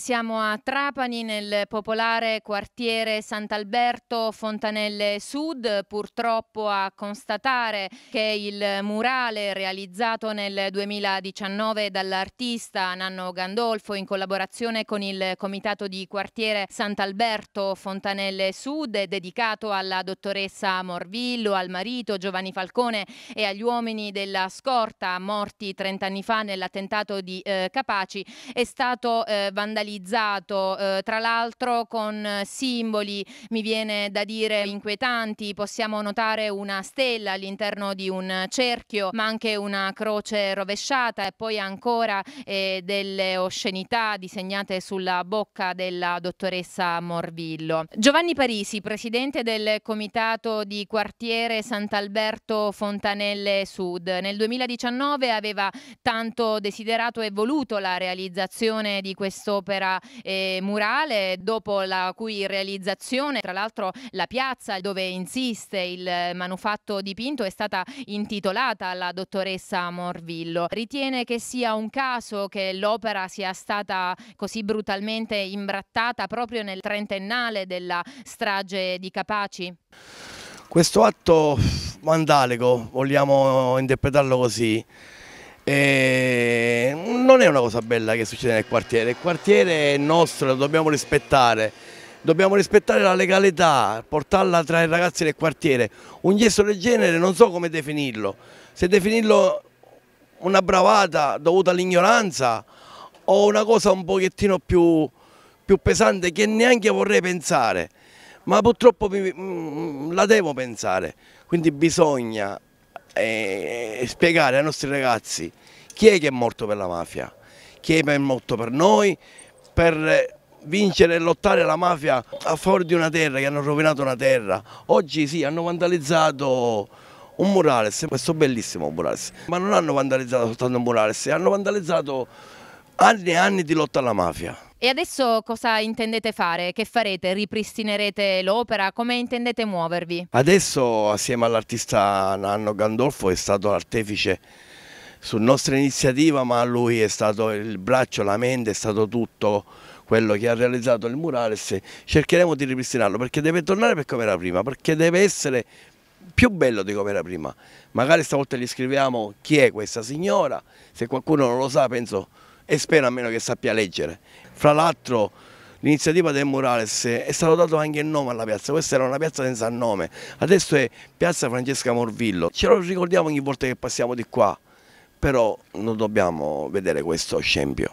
Siamo a Trapani nel popolare quartiere Sant'Alberto Fontanelle Sud, purtroppo a constatare che il murale realizzato nel 2019 dall'artista Nanno Gandolfo in collaborazione con il comitato di quartiere Sant'Alberto Fontanelle Sud è dedicato alla dottoressa Morvillo, al marito Giovanni Falcone e agli uomini della scorta morti 30 anni fa nell'attentato di eh, Capaci è stato eh, vandalizzato realizzato, eh, tra l'altro con simboli, mi viene da dire, inquietanti. Possiamo notare una stella all'interno di un cerchio, ma anche una croce rovesciata e poi ancora eh, delle oscenità disegnate sulla bocca della dottoressa Morvillo. Giovanni Parisi, presidente del comitato di quartiere Sant'Alberto Fontanelle Sud, nel 2019 aveva tanto desiderato e voluto la realizzazione di quest'opera un'opera eh, murale dopo la cui realizzazione, tra l'altro la piazza dove insiste il manufatto dipinto è stata intitolata alla dottoressa Morvillo. Ritiene che sia un caso che l'opera sia stata così brutalmente imbrattata proprio nel trentennale della strage di Capaci? Questo atto mandalico, vogliamo interpretarlo così, e eh, non è una cosa bella che succede nel quartiere, il quartiere è nostro, lo dobbiamo rispettare. Dobbiamo rispettare la legalità, portarla tra i ragazzi del quartiere. Un gesto del genere non so come definirlo. Se definirlo una bravata dovuta all'ignoranza o una cosa un pochettino più, più, pesante che neanche vorrei pensare, ma purtroppo mm, mm, la devo pensare, quindi bisogna e eh, spiegare ai nostri ragazzi chi è che è morto per la mafia, chi è morto per noi, per eh, vincere e lottare la mafia a favore di una terra, che hanno rovinato una terra. Oggi sì, hanno vandalizzato un murales, questo bellissimo murales, ma non hanno vandalizzato soltanto un murales, hanno vandalizzato anni e anni di lotta alla mafia. E adesso cosa intendete fare? Che farete? Ripristinerete l'opera? Come intendete muovervi? Adesso assieme all'artista Nanno Gandolfo è stato l'artefice su nostra iniziativa, ma lui è stato il braccio, la mente, è stato tutto quello che ha realizzato il murale. Cercheremo di ripristinarlo perché deve tornare per come era prima, perché deve essere più bello di come era prima. Magari stavolta gli scriviamo chi è questa signora, se qualcuno non lo sa penso e spero almeno che sappia leggere. Fra l'altro l'iniziativa del Murales è stato dato anche il nome alla piazza, questa era una piazza senza nome, adesso è Piazza Francesca Morvillo, ce lo ricordiamo ogni volta che passiamo di qua, però non dobbiamo vedere questo scempio.